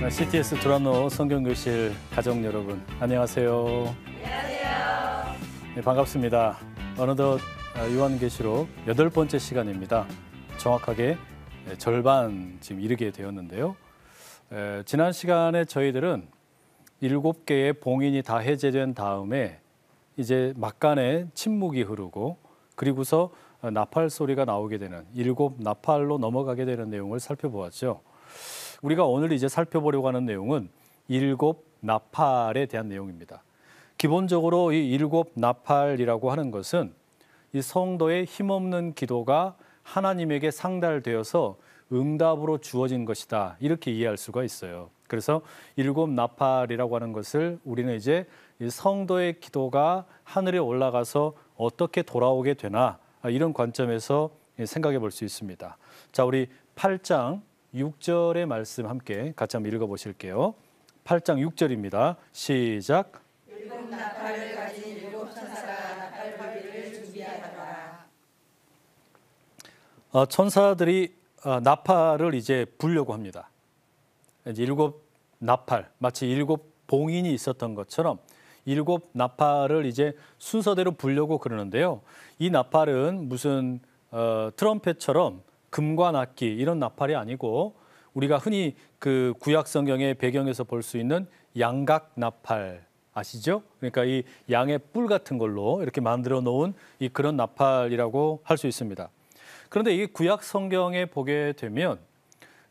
네, CTS 드라노 성경교실 가정 여러분, 안녕하세요. 안녕하세요. 네, 반갑습니다. 어느덧 요한계시록 아, 여덟 번째 시간입니다. 정확하게 네, 절반 지금 이르게 되었는데요. 에, 지난 시간에 저희들은 일곱 개의 봉인이 다 해제된 다음에 이제 막간에 침묵이 흐르고 그리고서 나팔 소리가 나오게 되는 일곱 나팔로 넘어가게 되는 내용을 살펴보았죠. 우리가 오늘 이제 살펴보려고 하는 내용은 일곱 나팔에 대한 내용입니다. 기본적으로 이 일곱 나팔이라고 하는 것은 이 성도의 힘없는 기도가 하나님에게 상달되어서 응답으로 주어진 것이다. 이렇게 이해할 수가 있어요. 그래서 일곱 나팔이라고 하는 것을 우리는 이제 성도의 기도가 하늘에 올라가서 어떻게 돌아오게 되나 아, 이런 관점에서 생각해 볼 수 있습니다. 자, 우리 8장 6절의 말씀 함께 같이 한번 읽어 보실게요. 8장 6절입니다. 시작. 일곱 나팔을 가진 일곱 천사가 나팔거리를 준비하더라. 어, 천사들이 어, 나팔을 이제 불려고 합니다. 이제 일곱 나팔 마치 일곱 봉인이 있었던 것처럼 일곱 나팔을 이제 순서대로 불려고 그러는데요. 이 나팔은 무슨 어, 트럼펫처럼 금과 낫기 이런 나팔이 아니고 우리가 흔히 그 구약 성경의 배경에서 볼 수 있는 양각 나팔 아시죠? 그러니까 이 양의 뿔 같은 걸로 이렇게 만들어 놓은 이 그런 나팔이라고 할 수 있습니다. 그런데 이 구약 성경에 보게 되면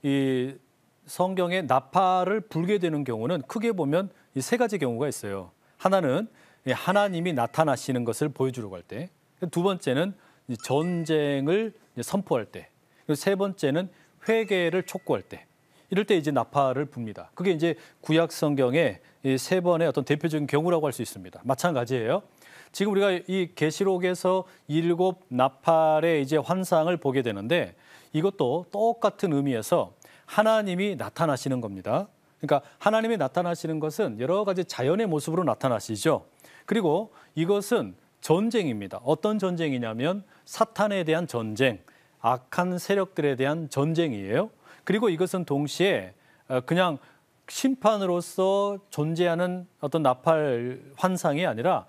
이성경의 나팔을 불게 되는 경우는 크게 보면 이 세 가지 경우가 있어요. 하나는 하나님이 나타나시는 것을 보여주려고 할 때, 두 번째는 전쟁을 선포할 때, 세 번째는 회개를 촉구할 때. 이럴 때 이제 나팔을 붑니다. 그게 이제 구약 성경의 세 번의 어떤 대표적인 경우라고 할 수 있습니다. 마찬가지예요. 지금 우리가 이 계시록에서 일곱 나팔의 이제 환상을 보게 되는데 이것도 똑같은 의미에서 하나님이 나타나시는 겁니다. 그러니까 하나님이 나타나시는 것은 여러 가지 자연의 모습으로 나타나시죠. 그리고 이것은 전쟁입니다. 어떤 전쟁이냐면 사탄에 대한 전쟁, 악한 세력들에 대한 전쟁이에요. 그리고 이것은 동시에 어, 그냥 심판으로서 존재하는 어떤 나팔 환상이 아니라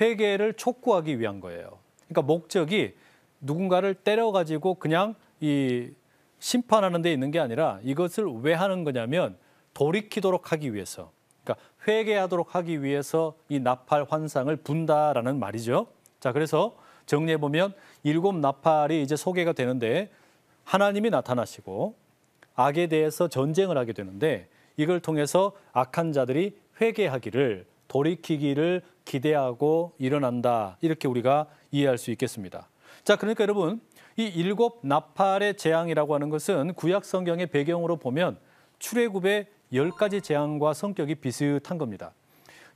회개를 촉구하기 위한 거예요. 그러니까 목적이 누군가를 때려가지고 그냥 이 심판하는 데 있는 게 아니라 이것을 왜 하는 거냐면 돌이키도록 하기 위해서. 그러니까 회개하도록 하기 위해서 이 나팔 환상을 분다라는 말이죠. 자, 그래서 정리해 보면 일곱 나팔이 이제 소개가 되는데 하나님이 나타나시고 악에 대해서 전쟁을 하게 되는데 이걸 통해서 악한 자들이 회개하기를 돌이키기를 기대하고 일어난다. 이렇게 우리가 이해할 수 있겠습니다. 자, 그러니까 여러분, 이 일곱 나팔의 재앙이라고 하는 것은 구약 성경의 배경으로 보면 출애굽의 열 가지 재앙과 성격이 비슷한 겁니다.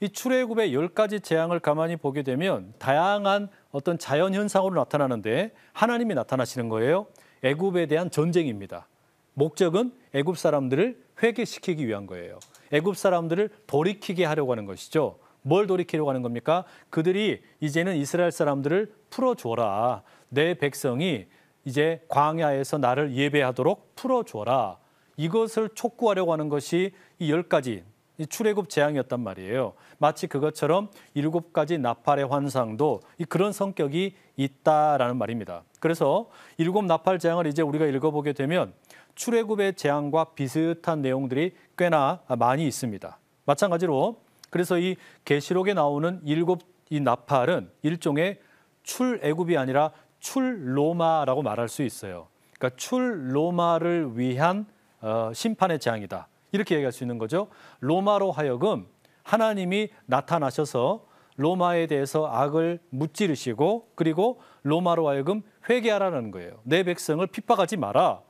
이 출애굽의 열 가지 재앙을 가만히 보게 되면 다양한 어떤 자연 현상으로 나타나는데 하나님이 나타나시는 거예요. 애굽에 대한 전쟁입니다. 목적은 애굽 사람들을 회개시키기 위한 거예요. 애굽 사람들을 돌이키게 하려고 하는 것이죠. 뭘 돌이키려고 하는 겁니까? 그들이 이제는 이스라엘 사람들을 풀어주어라내 백성이 이제 광야에서 나를 예배하도록 풀어주어라 이것을 촉구하려고 하는 것이 이 열 가지 이 출애굽 재앙이었단 말이에요. 마치 그것처럼 일곱 가지 나팔의 환상도 그런 성격이 있다라는 말입니다. 그래서 일곱 나팔 재앙을 이제 우리가 읽어보게 되면 출애굽의 재앙과 비슷한 내용들이 꽤나 많이 있습니다. 마찬가지로 그래서 이 계시록에 나오는 일곱 이 나팔은 일종의 출애굽이 아니라 출로마라고 말할 수 있어요. 그러니까 출로마를 위한 어, 심판의 재앙이다. 이렇게 얘기할 수 있는 거죠. 로마로 하여금 하나님이 나타나셔서 로마에 대해서 악을 무찌르시고 그리고 로마로 하여금 회개하라는 거예요. 내 백성을 핍박하지 마라.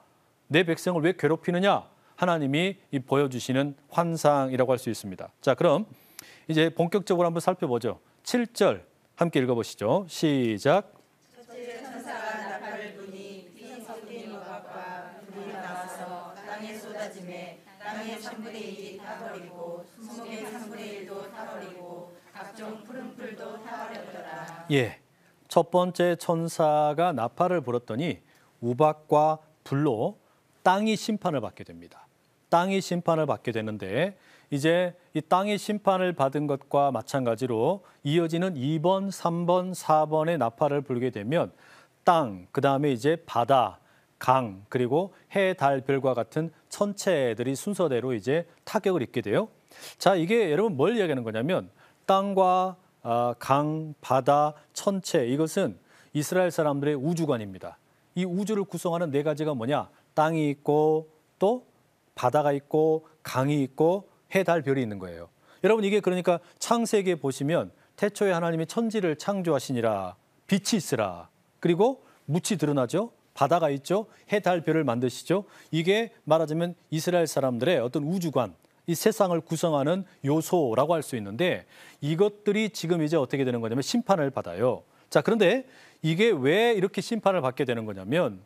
내 백성을 왜 괴롭히느냐? 하나님이 보여주시는 환상이라고 할 수 있습니다. 자, 그럼 이제 본격적으로 한번 살펴보죠. 7절 함께 읽어보시죠. 시작. 예. 첫 번째 천사가 나팔을 불었더니 우박과 불로 땅이 심판을 받게 됩니다. 땅이 심판을 받게 되는데 이제 이 땅이 심판을 받은 것과 마찬가지로 이어지는 2번, 3번, 4번의 나팔을 불게 되면 땅, 그다음에 이제 바다, 강, 그리고 해, 달, 별과 같은 천체들이 순서대로 이제 타격을 입게 돼요. 자, 이게 여러분 뭘 이야기하는 거냐면 땅과 아, 강, 바다, 천체 이것은 이스라엘 사람들의 우주관입니다. 이 우주를 구성하는 네 가지가 뭐냐? 땅이 있고 또 바다가 있고 강이 있고 해, 달, 별이 있는 거예요. 여러분 이게 그러니까 창세기에 보시면 태초에 하나님이 천지를 창조하시니라 빛이 있으라 그리고 무치 드러나죠. 바다가 있죠. 해, 달, 별을 만드시죠. 이게 말하자면 이스라엘 사람들의 어떤 우주관, 이 세상을 구성하는 요소라고 할 수 있는데 이것들이 지금 이제 어떻게 되는 거냐면 심판을 받아요. 자, 그런데 이게 왜 이렇게 심판을 받게 되는 거냐면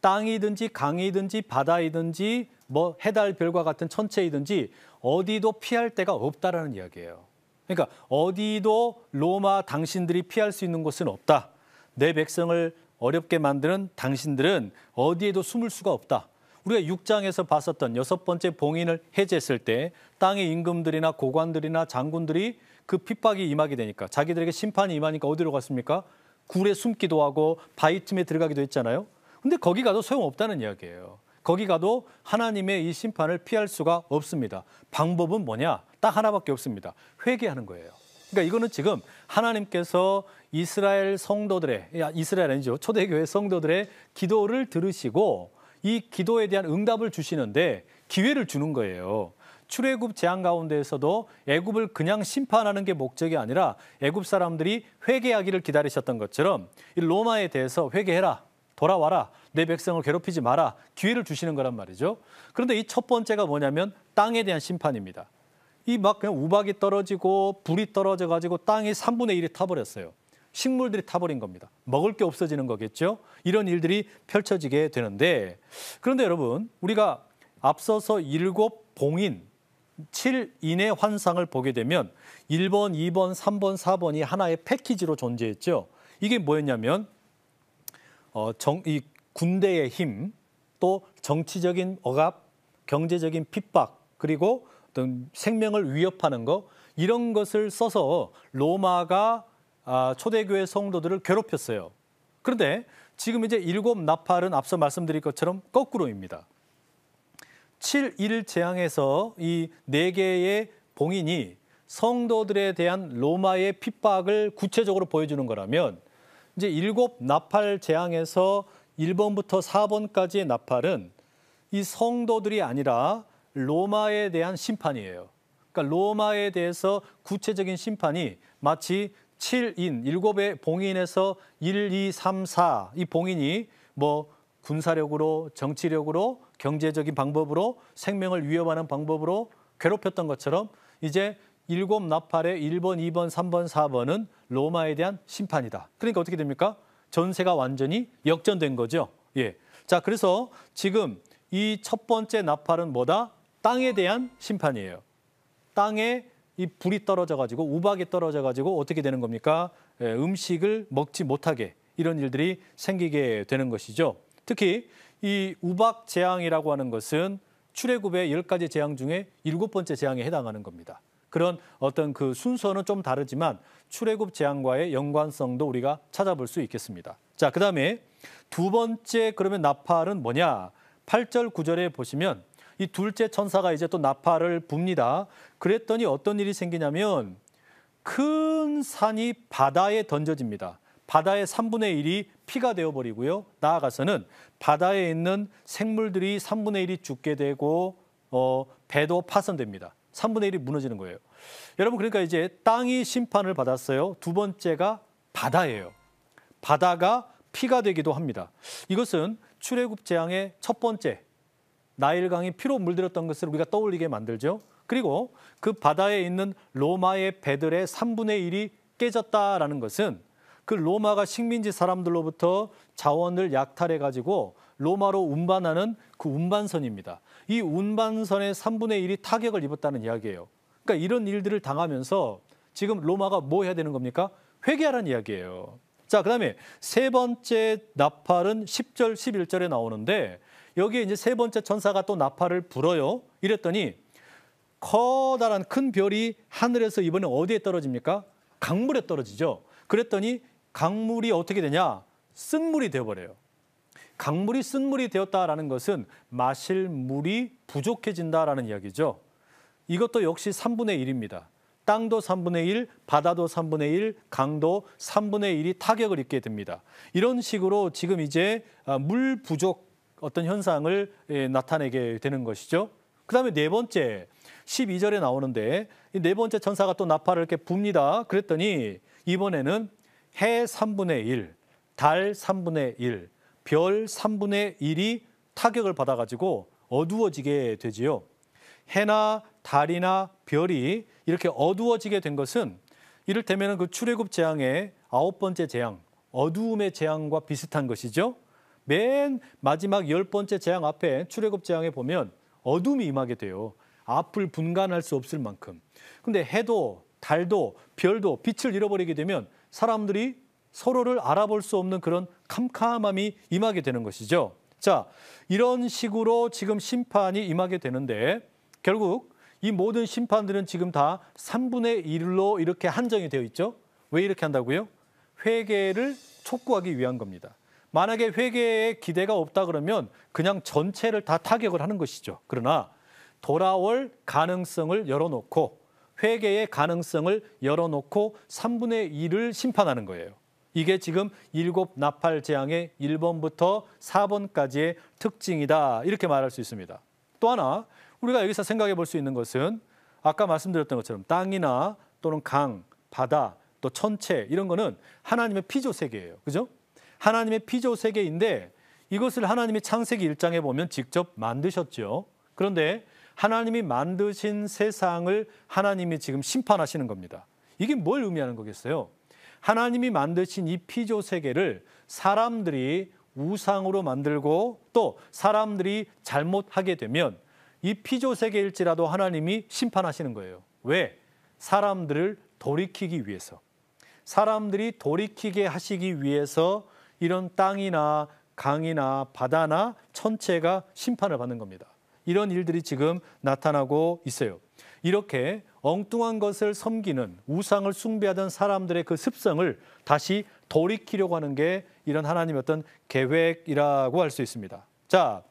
땅이든지 강이든지 바다이든지 뭐 해달 별과 같은 천체이든지 어디도 피할 데가 없다라는 이야기예요. 그러니까 어디도 로마 당신들이 피할 수 있는 곳은 없다. 내 백성을 어렵게 만드는 당신들은 어디에도 숨을 수가 없다. 우리가 6장에서 봤었던 여섯 번째 봉인을 해제했을 때 땅의 임금들이나 고관들이나 장군들이 그 핍박이 임하게 되니까 자기들에게 심판이 임하니까 어디로 갔습니까? 굴에 숨기도 하고 바위 틈에 들어가기도 했잖아요. 근데 거기 가도 소용없다는 이야기예요. 거기 가도 하나님의 이 심판을 피할 수가 없습니다. 방법은 뭐냐? 딱 하나밖에 없습니다. 회개하는 거예요. 그러니까 이거는 지금 하나님께서 이스라엘 성도들의 이스라엘 아니죠 초대교회 성도들의 기도를 들으시고 이 기도에 대한 응답을 주시는데 기회를 주는 거예요. 출애굽 재앙 가운데에서도 애굽을 그냥 심판하는 게 목적이 아니라 애굽 사람들이 회개하기를 기다리셨던 것처럼 이 로마에 대해서 회개해라. 돌아와라. 내 백성을 괴롭히지 마라. 기회를 주시는 거란 말이죠. 그런데 이 첫 번째가 뭐냐면 땅에 대한 심판입니다. 이 막 그냥 우박이 떨어지고 불이 떨어져 가지고 땅이 3분의 1이 타버렸어요. 식물들이 타버린 겁니다. 먹을 게 없어지는 거겠죠. 이런 일들이 펼쳐지게 되는데 그런데 여러분 우리가 앞서서 일곱 봉인 7인의 환상을 보게 되면 1번, 2번, 3번, 4번이 하나의 패키지로 존재했죠. 이게 뭐였냐면 어, 정, 이 군대의 힘, 또 정치적인 억압, 경제적인 핍박, 그리고 어떤 생명을 위협하는 것 이런 것을 써서 로마가 아, 초대교회 성도들을 괴롭혔어요. 그런데 지금 이제 일곱 나팔은 앞서 말씀드린 것처럼 거꾸로입니다. 7.1 재앙에서 이 네 개의 봉인이 성도들에 대한 로마의 핍박을 구체적으로 보여주는 거라면 이제 일곱 나팔 재앙에서 1번부터 4번까지의 나팔은 이 성도들이 아니라 로마에 대한 심판이에요. 그러니까 로마에 대해서 구체적인 심판이 마치 7인, 7의 봉인에서 1, 2, 3, 4이 봉인이 뭐 군사력으로, 정치력으로, 경제적인 방법으로 생명을 위협하는 방법으로 괴롭혔던 것처럼 이제 일곱 나팔의 1번, 2번, 3번, 4번은 로마에 대한 심판이다. 그러니까 어떻게 됩니까? 전세가 완전히 역전된 거죠. 예. 자, 그래서 지금 이 첫 번째 나팔은 뭐다? 땅에 대한 심판이에요. 땅에 이 불이 떨어져가지고 우박이 떨어져가지고 어떻게 되는 겁니까? 예, 음식을 먹지 못하게 이런 일들이 생기게 되는 것이죠. 특히 이 우박 재앙이라고 하는 것은 출애굽의 1 0가지 재앙 중에 7 번째 재앙에 해당하는 겁니다. 그런 어떤 그 순서는 좀 다르지만 출애굽 재앙과의 연관성도 우리가 찾아볼 수 있겠습니다. 자, 그다음에 두 번째 그러면 나팔은 뭐냐? 8절 9절에 보시면 이 둘째 천사가 이제 또 나팔을 붑니다. 그랬더니 어떤 일이 생기냐면 큰 산이 바다에 던져집니다. 바다의 3분의 1이 피가 되어버리고요. 나아가서는 바다에 있는 생물들이 3분의 1이 죽게 되고 어, 배도 파손됩니다. 3분의 1이 무너지는 거예요. 여러분 그러니까 이제 땅이 심판을 받았어요. 두 번째가 바다예요. 바다가 피가 되기도 합니다. 이것은 출애굽 재앙의 첫 번째 나일강이 피로 물들였던 것을 우리가 떠올리게 만들죠. 그리고 그 바다에 있는 로마의 배들의 3분의 1이 깨졌다라는 것은 그 로마가 식민지 사람들로부터 자원을 약탈해 가지고 로마로 운반하는 그 운반선입니다. 이 운반선의 3분의 1이 타격을 입었다는 이야기예요. 그러니까 이런 일들을 당하면서 지금 로마가 뭐 해야 되는 겁니까? 회개하라는 이야기예요. 자, 그다음에 세 번째 나팔은 10절, 11절에 나오는데 여기에 이제 세 번째 천사가 또 나팔을 불어요. 이랬더니 커다란 큰 별이 하늘에서 이번에 어디에 떨어집니까? 강물에 떨어지죠. 그랬더니 강물이 어떻게 되냐? 쓴물이 되어버려요. 강물이 쓴물이 되었다라는 것은 마실 물이 부족해진다라는 이야기죠. 이것도 역시 3분의 1입니다. 땅도 3분의 1, 바다도 3분의 1, 강도 3분의 1이 타격을 입게 됩니다. 이런 식으로 지금 이제 아, 물 부족 어떤 현상을 예, 나타내게 되는 것이죠. 그다음에 네 번째 12절에 나오는데 네 번째 천사가 또 나팔을 이렇게 붑니다. 그랬더니 이번에는 해 3분의 1, 달 3분의 1, 별 3분의 1이 타격을 받아가지고 어두워지게 되지요. 해나 달이나 별이 이렇게 어두워지게 된 것은 이를테면 그 출애굽 재앙의 아홉 번째 재앙, 어두움의 재앙과 비슷한 것이죠. 맨 마지막 열 번째 재앙 앞에 출애굽 재앙에 보면 어둠이 임하게 돼요. 앞을 분간할 수 없을 만큼. 근데 해도 달도 별도 빛을 잃어버리게 되면 사람들이 서로를 알아볼 수 없는 그런 캄캄함이 임하게 되는 것이죠. 자, 이런 식으로 지금 심판이 임하게 되는데 결국 이 모든 심판들은 지금 다 3분의 1로 이렇게 한정이 되어 있죠. 왜 이렇게 한다고요? 회개를 촉구하기 위한 겁니다. 만약에 회계에 기대가 없다 그러면 그냥 전체를 다 타격을 하는 것이죠. 그러나 돌아올 가능성을 열어놓고 회계의 가능성을 열어놓고 3분의 1을 심판하는 거예요. 이게 지금 일곱 나팔 재앙의 1번부터 4번까지의 특징이다. 이렇게 말할 수 있습니다. 또 하나 우리가 여기서 생각해 볼 수 있는 것은 아까 말씀드렸던 것처럼 땅이나 또는 강, 바다, 또 천체 이런 거는 하나님의 피조 세계예요. 그죠? 하나님의 피조 세계인데 이것을 하나님이 창세기 1장에 보면 직접 만드셨죠. 그런데 하나님이 만드신 세상을 하나님이 지금 심판하시는 겁니다. 이게 뭘 의미하는 거겠어요? 하나님이 만드신 이 피조 세계를 사람들이 우상으로 만들고 또 사람들이 잘못하게 되면 이 피조 세계일지라도 하나님이 심판하시는 거예요. 왜? 사람들을 돌이키기 위해서. 사람들이 돌이키게 하시기 위해서 이런 땅이나 강이나 바다나 천체가 심판을 받는 겁니다. 이런 일들이 지금 나타나고 있어요. 이렇게 엉뚱한 것을 섬기는 우상을 숭배하던 사람들의 그 습성을 다시 돌이키려고 하는 게 이런 하나님의 어떤 계획이라고 할 수 있습니다. 자,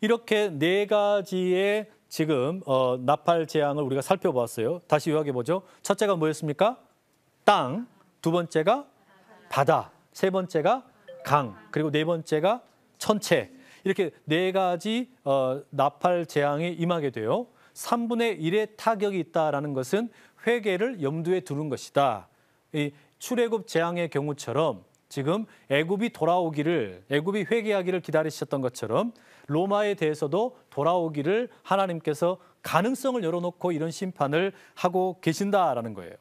이렇게 네 가지의 지금 어, 나팔 재앙을 우리가 살펴보았어요. 다시 요약해 보죠. 첫째가 뭐였습니까? 땅, 두 번째가 바다, 세 번째가 강, 그리고 네 번째가 천체. 이렇게 네 가지 어, 나팔 재앙이 임하게 돼요. 3분의 1의 타격이 있다라는 것은 회계를 염두에 두는 것이다. 이 출애굽 재앙의 경우처럼 지금 애굽이 돌아오기를 애굽이 회개하기를 기다리셨던 것처럼 로마에 대해서도 돌아오기를 하나님께서 가능성을 열어놓고 이런 심판을 하고 계신다라는 거예요.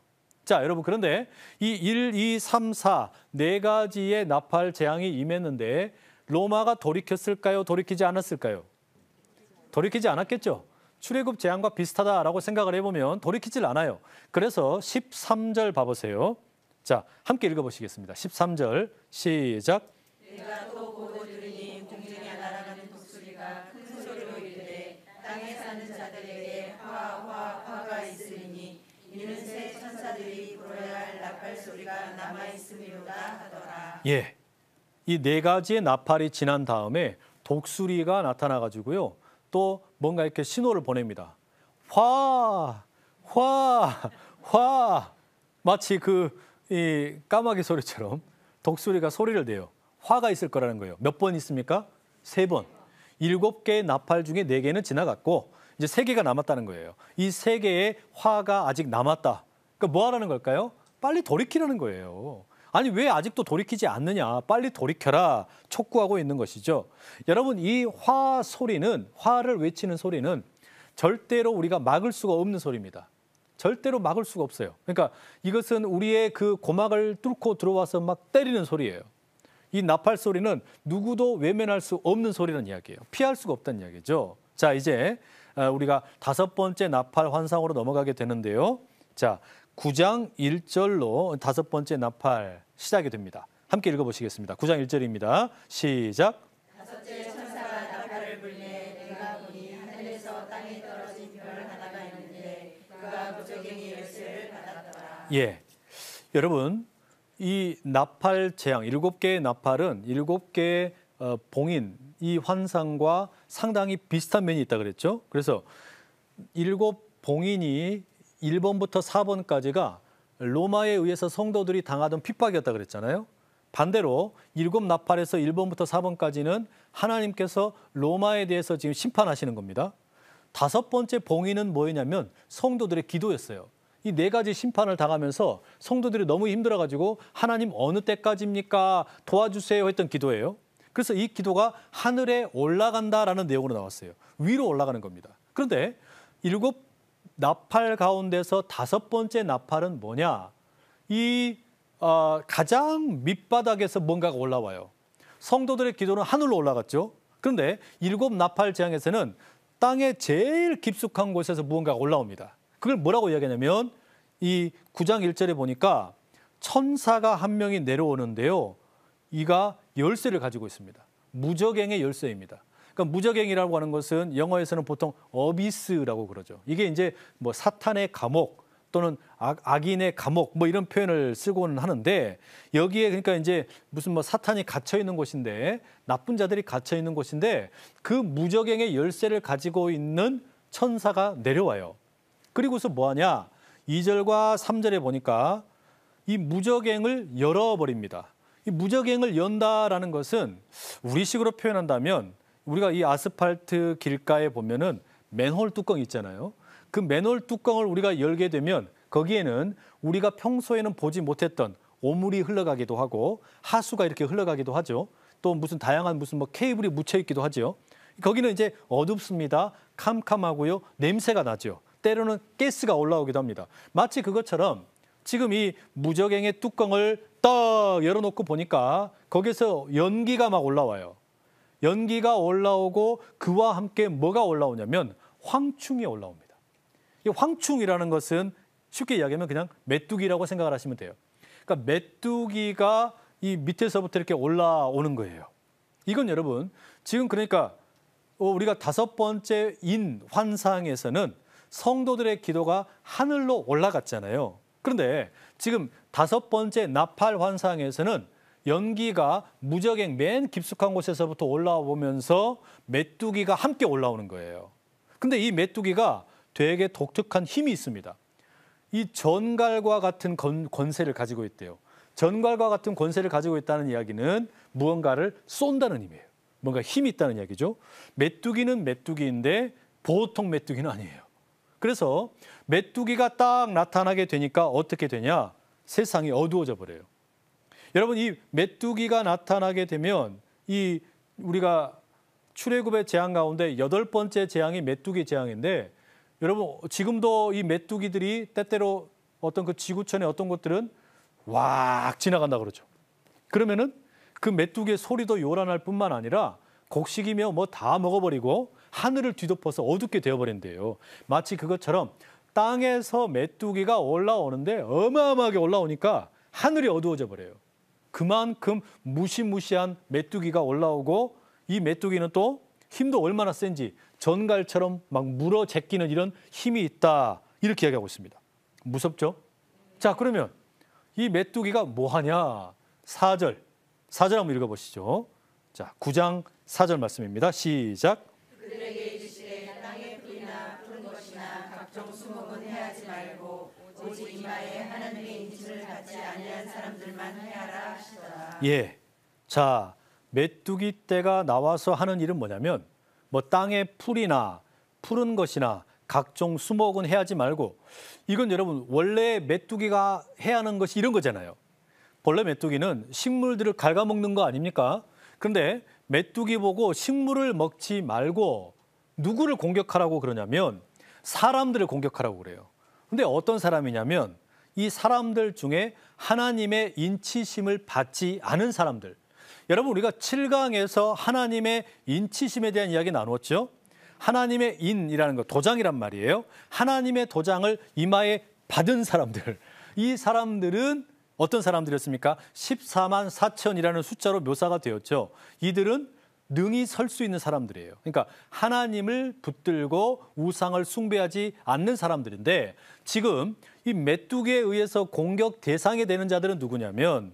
자, 여러분 그런데 이 1, 2, 3, 4 네 가지의 나팔 재앙이 임했는데 로마가 돌이켰을까요? 돌이키지 않았을까요? 돌이키지 않았겠죠. 출애굽 재앙과 비슷하다라고 생각을 해보면 돌이키질 않아요. 그래서 13절 봐보세요. 자, 함께 읽어보시겠습니다. 13절 시작. 나팔 소리가 남아 있음이로다 하더라. 예. 이 네 가지의 나팔이 지난 다음에 독수리가 나타나 가지고요. 또 뭔가 이렇게 신호를 보냅니다. 화! 화! 화! 마치 그이 까마귀 소리처럼 독수리가 소리를 내요. 화가 있을 거라는 거예요. 몇 번 있습니까? 세 번. 일곱 개의 나팔 중에 네 개는 지나갔고 이제 세 개가 남았다는 거예요. 이 세 개의 화가 아직 남았다. 그러니까 뭐 하라는 걸까요? 빨리 돌이키라는 거예요. 아니 왜 아직도 돌이키지 않느냐 빨리 돌이켜라 촉구하고 있는 것이죠. 여러분 이 화 소리는 화를 외치는 소리는 절대로 우리가 막을 수가 없는 소리입니다. 절대로 막을 수가 없어요. 그러니까 이것은 우리의 그 고막을 뚫고 들어와서 막 때리는 소리예요. 이 나팔 소리는 누구도 외면할 수 없는 소리라는 이야기예요. 피할 수가 없다는 이야기죠. 자 이제 어, 우리가 다섯 번째 나팔 환상으로 넘어가게 되는데요. 자 9장 1절로 다섯 번째 나팔 시작이 됩니다. 함께 읽어보시겠습니다. 9장 1절입니다. 시작. 다섯째 천사가 나팔을 불매 내가 보니 하늘에서 땅에 떨어진 별 하나가 있는데 그가 무적행의 열쇠를 받았더라. 예, 여러분 이 나팔 재앙 일곱 개의 나팔은 일곱 개의 어, 봉인 이 환상과 상당히 비슷한 면이 있다 그랬죠. 그래서 일곱 봉인이 1번부터 4번까지가 로마에 의해서 성도들이 당하던 핍박이었다 그랬잖아요. 반대로 일곱 나팔에서 1번부터 4번까지는 하나님께서 로마에 대해서 지금 심판하시는 겁니다. 다섯 번째 봉인은 뭐였냐면 성도들의 기도였어요. 이 네 가지 심판을 당하면서 성도들이 너무 힘들어가지고 하나님 어느 때까지입니까? 도와주세요 했던 기도예요. 그래서 이 기도가 하늘에 올라간다라는 내용으로 나왔어요. 위로 올라가는 겁니다. 그런데 일곱 나팔 가운데서 다섯 번째 나팔은 뭐냐? 이 어, 가장 밑바닥에서 뭔가가 올라와요. 성도들의 기도는 하늘로 올라갔죠. 그런데 일곱 나팔 재앙에서는 땅의 제일 깊숙한 곳에서 무언가가 올라옵니다. 그걸 뭐라고 이야기하냐면 이 9장 1절에 보니까 천사가 한 명이 내려오는데요. 이가 열쇠를 가지고 있습니다. 무적행의 열쇠입니다. 그러니까 무적행이라고 하는 것은 영어에서는 보통 어비스라고 그러죠. 이게 이제 뭐 사탄의 감옥 또는 악, 인의 감옥 뭐 이런 표현을 쓰고는 하는데 여기에 그러니까 이제 무슨 뭐 사탄이 갇혀 있는 곳인데 나쁜 자들이 갇혀 있는 곳인데 그 무적행의 열쇠를 가지고 있는 천사가 내려와요. 그리고서 뭐 하냐? 2절과 3절에 보니까 이 무적행을 열어버립니다. 이 무적행을 연다라는 것은 우리식으로 표현한다면 우리가 이 아스팔트 길가에 보면은 맨홀 뚜껑 있잖아요. 그 맨홀 뚜껑을 우리가 열게 되면 거기에는 우리가 평소에는 보지 못했던 오물이 흘러가기도 하고 하수가 이렇게 흘러가기도 하죠. 또 무슨 다양한 무슨 뭐 케이블이 묻혀 있기도 하죠. 거기는 이제 어둡습니다. 캄캄하고요. 냄새가 나죠. 때로는 가스가 올라오기도 합니다. 마치 그것처럼 지금 이 무적행의 뚜껑을 딱 열어놓고 보니까 거기서 연기가 막 올라와요. 연기가 올라오고 그와 함께 뭐가 올라오냐면 황충이 올라옵니다. 이 황충이라는 것은 쉽게 이야기하면 그냥 메뚜기라고 생각을 하시면 돼요. 그러니까 메뚜기가 이 밑에서부터 이렇게 올라오는 거예요. 이건 여러분 지금 그러니까 어, 우리가 다섯 번째 인 환상에서는 성도들의 기도가 하늘로 올라갔잖아요. 그런데 지금 다섯 번째 나팔 환상에서는 연기가 무적행 맨 깊숙한 곳에서부터 올라와 보면서 메뚜기가 함께 올라오는 거예요. 근데 이 메뚜기가 되게 독특한 힘이 있습니다. 이 전갈과 같은 건, 권세를 가지고 있대요. 전갈과 같은 권세를 가지고 있다는 이야기는 무언가를 쏜다는 의미예요. 뭔가 힘이 있다는 이야기죠. 메뚜기는 메뚜기인데 보통 메뚜기는 아니에요. 그래서 메뚜기가 딱 나타나게 되니까 어떻게 되냐? 세상이 어두워져 버려요. 여러분 이 메뚜기가 나타나게 되면 이 우리가 출애굽의 재앙 가운데 여덟 번째 재앙이 메뚜기 재앙인데 여러분 지금도 이 메뚜기들이 때때로 어떤 그 지구촌의 어떤 것들은 왁 지나간다 그러죠. 그러면은 그 메뚜기의 소리도 요란할 뿐만 아니라 곡식이며 뭐 다 먹어버리고 하늘을 뒤덮어서 어둡게 되어버린대요. 마치 그것처럼 땅에서 메뚜기가 올라오는데 어마어마하게 올라오니까 하늘이 어두워져 버려요. 그만큼 무시무시한 메뚜기가 올라오고 이 메뚜기는 또 힘도 얼마나 센지 전갈처럼 막 물어 제끼는 이런 힘이 있다 이렇게 이야기하고 있습니다. 무섭죠? 자 그러면 이 메뚜기가 뭐하냐? 사절사절 한번 읽어보시죠. 자, 9장 4절 말씀입니다. 시작. 그들에게 이시되 땅의 풀이나 푸른 것이나 각종 수목은 해하지 말고 오직 이마에 사람들만 해하라 하시더라. 예. 자, 메뚜기 떼가 나와서 하는 일은 뭐냐면 뭐땅에 풀이나 푸른 것이나 각종 수목은 해하지 말고 이건 여러분 원래 메뚜기가 해야 하는 것이 이런 거잖아요. 본래 메뚜기는 식물들을 갉아먹는 거 아닙니까? 그런데 메뚜기 보고 식물을 먹지 말고 누구를 공격하라고 그러냐면 사람들을 공격하라고 그래요. 근데 어떤 사람이냐면 이 사람들 중에 하나님의 인치심을 받지 않은 사람들. 여러분 우리가 7강에서 하나님의 인치심에 대한 이야기 나누었죠. 하나님의 인이라는 거 도장이란 말이에요. 하나님의 도장을 이마에 받은 사람들. 이 사람들은 어떤 사람들이었습니까? 14만 4천이라는 숫자로 묘사가 되었죠. 이들은 능이설 수 있는 사람들이에요. 그러니까 하나님을 붙들고 우상을 숭배하지 않는 사람들인데 지금 이 메뚜기에 의해서 공격 대상이 되는 자들은 누구냐면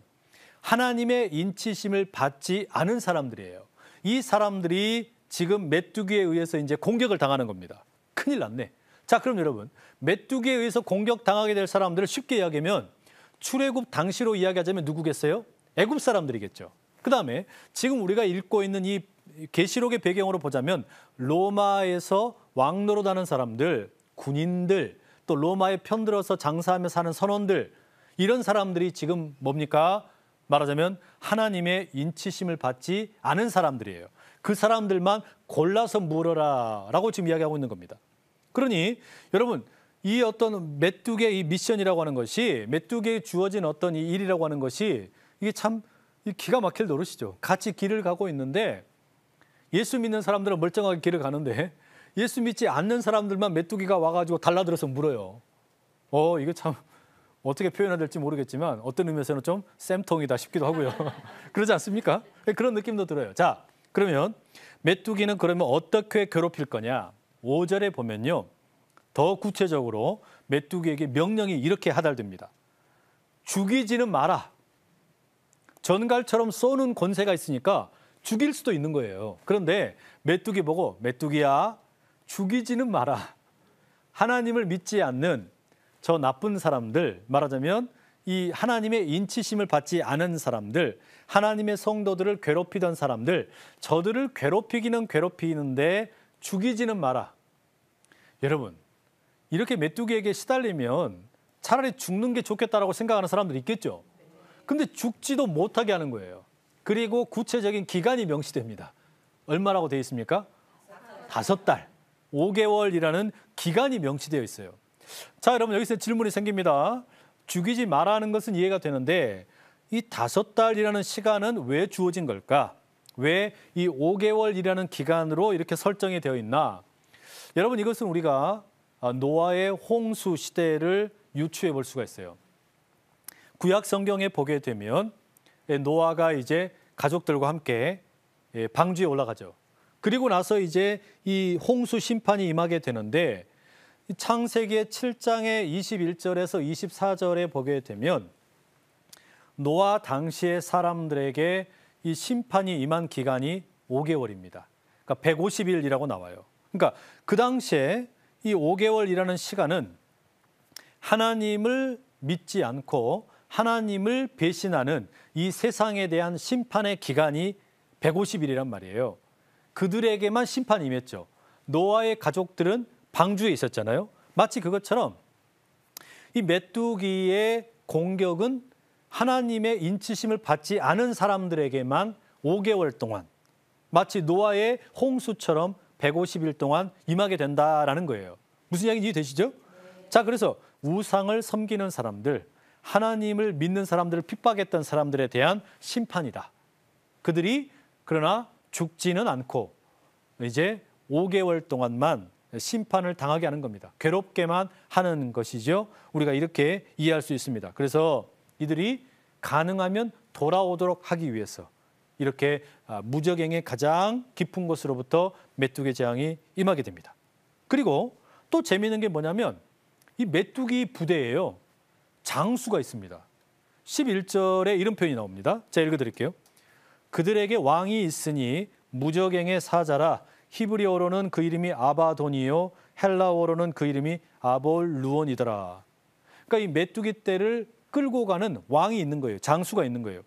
하나님의 인치심을 받지 않은 사람들이에요. 이 사람들이 지금 메뚜기에 의해서 이제 공격을 당하는 겁니다. 큰일 났네. 자, 그럼 여러분, 메뚜기에 의해서 공격 당하게 될 사람들을 쉽게 이야기하면 출애굽 당시로 이야기하자면 누구겠어요? 애굽 사람들이겠죠. 그다음에 지금 우리가 읽고 있는 이 계시록의 배경으로 보자면 로마에서 왕노로 다는 사람들, 군인들, 또 로마에 편들어서 장사하며 사는 선원들 이런 사람들이 지금 뭡니까? 말하자면 하나님의 인치심을 받지 않은 사람들이에요. 그 사람들만 골라서 물어라라고 지금 이야기하고 있는 겁니다. 그러니 여러분 이 어떤 메뚜기의 이 미션이라고 하는 것이 메뚜기에 주어진 어떤 이 일이라고 하는 것이 이게 참 기가 막힐 노릇이죠. 같이 길을 가고 있는데 예수 믿는 사람들은 멀쩡하게 길을 가는데 예수 믿지 않는 사람들만 메뚜기가 와가지고 달라들어서 물어요. 어, 이거 참 어떻게 표현해야 될지 모르겠지만 어떤 의미에서는 좀 쌤통이다 싶기도 하고요. 그러지 않습니까? 네, 그런 느낌도 들어요. 자, 그러면 메뚜기는 그러면 어떻게 괴롭힐 거냐? 5절에 보면요. 더 구체적으로 메뚜기에게 명령이 이렇게 하달됩니다. 죽이지는 마라. 전갈처럼 쏘는 권세가 있으니까 죽일 수도 있는 거예요. 그런데 메뚜기 보고 메뚜기야 죽이지는 마라. 하나님을 믿지 않는 저 나쁜 사람들, 말하자면 이 하나님의 인치심을 받지 않은 사람들, 하나님의 성도들을 괴롭히던 사람들, 저들을 괴롭히기는 괴롭히는데 죽이지는 마라. 여러분, 이렇게 메뚜기에게 시달리면 차라리 죽는 게 좋겠다라고 생각하는 사람들 있겠죠. 근데 죽지도 못하게 하는 거예요. 그리고 구체적인 기간이 명시됩니다. 얼마라고 되어 있습니까? 다섯 달. 5개월이라는 기간이 명시되어 있어요. 자, 여러분 여기서 질문이 생깁니다. 죽이지 말라는 것은 이해가 되는데 이 다섯 달이라는 시간은 왜 주어진 걸까? 왜 이 5개월이라는 기간으로 이렇게 설정이 되어 있나? 여러분 이것은 우리가 아, 노아의 홍수 시대를 유추해 볼 수가 있어요. 구약 성경에 보게 되면 예, 노아가 이제 가족들과 함께 예, 방주에 올라가죠. 그리고 나서 이제 이 홍수 심판이 임하게 되는데 창세기의 7장의 21절에서 24절에 보게 되면 노아 당시의 사람들에게 이 심판이 임한 기간이 5개월입니다. 그러니까 150일이라고 나와요. 그러니까 그 당시에 이 5개월이라는 시간은 하나님을 믿지 않고 하나님을 배신하는 이 세상에 대한 심판의 기간이 150일이란 말이에요. 그들에게만 심판이 임했죠. 노아의 가족들은 방주에 있었잖아요. 마치 그것처럼 이 메뚜기의 공격은 하나님의 인치심을 받지 않은 사람들에게만 5개월 동안 마치 노아의 홍수처럼 150일 동안 임하게 된다라는 거예요. 무슨 이야기인지 되시죠? 자, 그래서 우상을 섬기는 사람들, 하나님을 믿는 사람들을 핍박했던 사람들에 대한 심판이다. 그들이 그러나 죽지는 않고 이제 5개월 동안만 심판을 당하게 하는 겁니다. 괴롭게만 하는 것이죠. 우리가 이렇게 이해할 수 있습니다. 그래서 이들이 가능하면 돌아오도록 하기 위해서 이렇게 아, 무적행의 가장 깊은 곳으로부터 메뚜기 재앙이 임하게 됩니다. 그리고 또 재미있는 게 뭐냐면 이 메뚜기 부대에요. 장수가 있습니다. 11절에 이런 표현이 나옵니다. 제가 읽어드릴게요. 그들에게 왕이 있으니 무적행의 사자라 히브리어로는 그 이름이 아바돈이요 헬라어로는 그 이름이 아볼 루온이더라. 그러니까 이 메뚜기 떼를 끌고 가는 왕이 있는 거예요. 장수가 있는 거예요.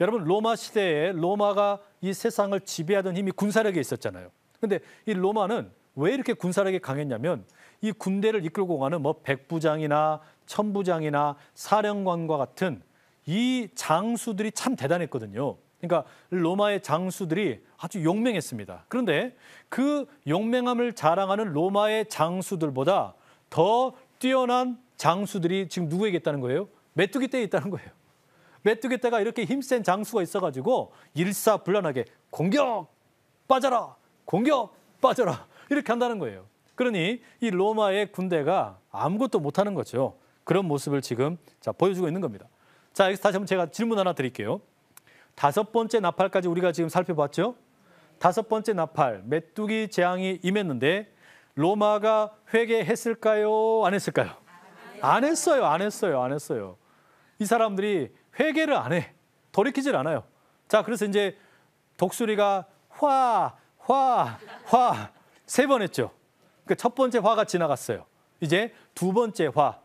여러분 로마 시대에 로마가 이 세상을 지배하던 힘이 군사력에 있었잖아요. 근데 이 로마는 왜 이렇게 군사력이 강했냐면 이 군대를 이끌고 가는 뭐 백부장이나 천부장이나 사령관과 같은 이 장수들이 참 대단했거든요. 그러니까 로마의 장수들이 아주 용맹했습니다. 그런데 그 용맹함을 자랑하는 로마의 장수들보다 더 뛰어난 장수들이 지금 누구에게 있다는 거예요? 메뚜기 떼에 있다는 거예요. 메뚜기 떼가 이렇게 힘센 장수가 있어가지고 일사불란하게 공격 빠져라 공격 빠져라 이렇게 한다는 거예요. 그러니 이 로마의 군대가 아무것도 못하는 거죠. 그런 모습을 지금 자 보여주고 있는 겁니다. 자 여기서 다시 한번 제가 질문 하나 드릴게요. 다섯 번째 나팔까지 우리가 지금 살펴봤죠? 다섯 번째 나팔, 메뚜기 재앙이 임했는데 로마가 회개했을까요? 안 했을까요? 안 했어요. 안 했어요. 안 했어요. 이 사람들이 회개를 안 해. 돌이키질 않아요. 자, 그래서 이제 독수리가 화, 화, 화 세 번 했죠. 그 첫 번째 화가 지나갔어요. 이제 두 번째 화,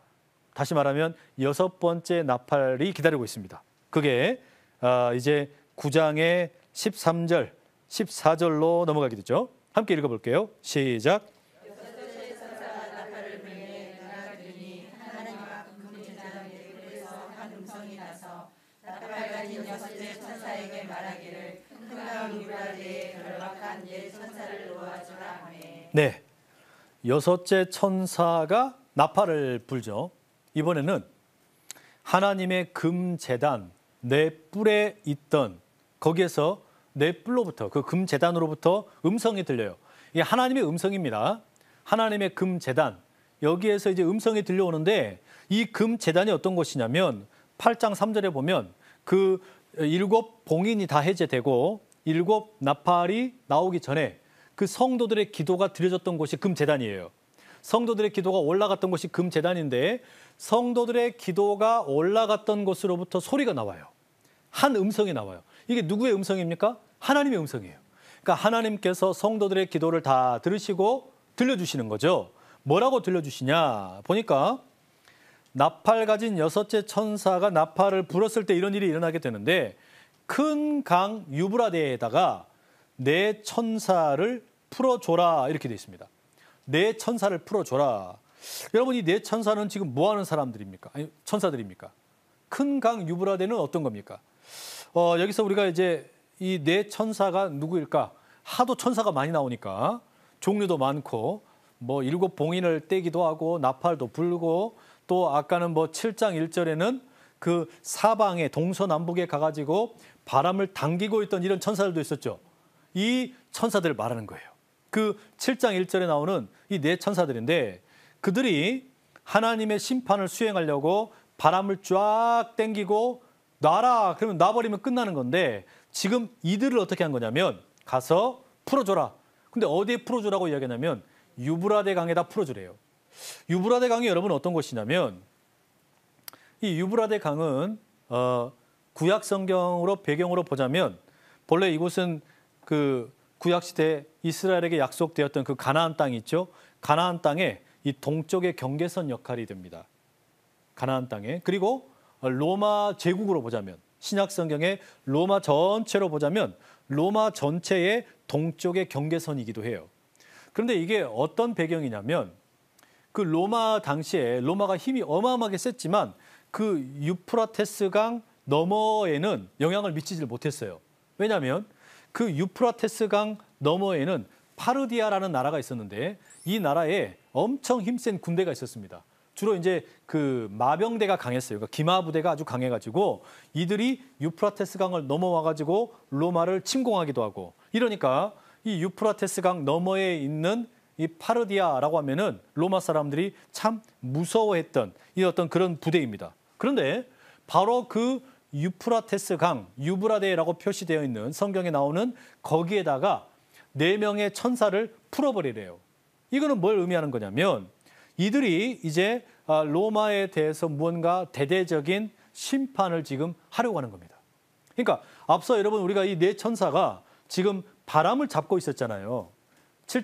다시 말하면 여섯 번째 나팔이 기다리고 있습니다. 그게 아, 이제 9장의 13절, 14절로 넘어가게 되죠. 함께 읽어볼게요. 시작. 네. 여섯째 천사가 나팔을 불죠. 이번에는 하나님의 금재단 내 뿔에 있던 거기에서 내 뿔로부터 그금 재단으로부터 음성이 들려요. 이 하나님의 음성입니다. 하나님의 금 재단 여기에서 이제 음성이 들려오는데 이금 재단이 어떤 것이냐면 8장 3절에 보면 그 일곱 봉인이 다 해제되고 일곱 나팔이 나오기 전에 그 성도들의 기도가 드려졌던 곳이 금 재단이에요. 성도들의 기도가 올라갔던 곳이 금 재단인데 성도들의 기도가 올라갔던 곳으로부터 소리가 나와요. 한 음성이 나와요. 이게 누구의 음성입니까? 하나님의 음성이에요. 그러니까 하나님께서 성도들의 기도를 다 들으시고 들려주시는 거죠. 뭐라고 들려주시냐? 보니까 나팔 가진 여섯째 천사가 나팔을 불었을 때 이런 일이 일어나게 되는데 큰 강 유브라데에다가 내 천사를 풀어줘라 이렇게 되어 있습니다. 내 천사를 풀어줘라. 여러분 이 내 천사는 지금 뭐하는 사람들입니까? 아니, 천사들입니까? 큰 강 유브라데는 어떤 겁니까? 어, 여기서 우리가 이제 이 네 천사가 누구일까? 하도 천사가 많이 나오니까 종류도 많고 뭐 일곱 봉인을 떼기도 하고 나팔도 불고 또 아까는 뭐 7장 1절에는 그 사방에 동서남북에 가가지고 바람을 당기고 있던 이런 천사들도 있었죠. 이 천사들을 말하는 거예요. 그 7장 1절에 나오는 이 네 천사들인데 그들이 하나님의 심판을 수행하려고 바람을 쫙 당기고 놔라 그러면 놔버리면 끝나는 건데 지금 이들을 어떻게 한 거냐면 가서 풀어줘라. 근데 어디에 풀어주라고 이야기하냐면 유브라데 강에다 풀어주래요. 유브라데 강이 여러분 어떤 것이냐면 이 유브라데 강은 어, 구약 성경으로 배경으로 보자면 본래 이곳은 그 구약 시대 이스라엘에게 약속되었던 그 가나안 땅이 있죠. 가나안 땅에 이 동쪽의 경계선 역할이 됩니다. 가나안 땅에 그리고 어, 로마 제국으로 보자면 신약 성경의 로마 전체로 보자면 로마 전체의 동쪽의 경계선이기도 해요. 그런데 이게 어떤 배경이냐면 그 로마 당시에 로마가 힘이 어마어마하게 셌지만 그 유프라테스강 너머에는 영향을 미치질 못했어요. 왜냐하면 그 유프라테스강 너머에는 파르디아라는 나라가 있었는데 이 나라에 엄청 힘센 군대가 있었습니다. 주로 이제 그 마병대가 강했어요. 그러니까 기마 부대가 아주 강해가지고 이들이 유프라테스 강을 넘어와가지고 로마를 침공하기도 하고 이러니까 이 유프라테스 강 너머에 있는 이 파르디아라고 하면은 로마 사람들이 참 무서워했던 이 어떤 그런 부대입니다. 그런데 바로 그 유프라테스 강 유브라데라고 표시되어 있는 성경에 나오는 거기에다가 네 명의 천사를 풀어버리래요. 이거는 뭘 의미하는 거냐면 이들이 이제 아, 로마에 대해서 무언가 대대적인 심판을 지금 하려고 하는 겁니다. 그러니까 앞서 여러분 우리가 이 네 천사가 지금 바람을 잡고 있었잖아요.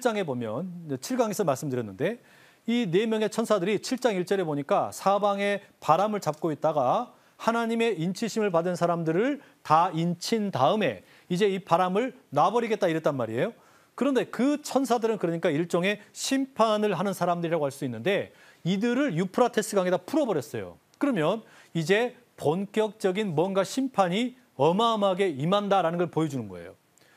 7장에 보면 7강에서 말씀드렸는데 이 네 명의 천사들이 7장 1절에 보니까 사방에 바람을 잡고 있다가 하나님의 인치심을 받은 사람들을 다 인친 다음에 이제 이 바람을 놔버리겠다 이랬단 말이에요. 그런데 그 천사들은 그러니까 일종의 심판을 하는 사람들이라고 할 수 있는데 이들을 유프라테스 강에다 풀어버렸어요. 그러면 이제 본격적인 뭔가 심판이 어마어마하게 임한다라는 걸 보여주는 거예요.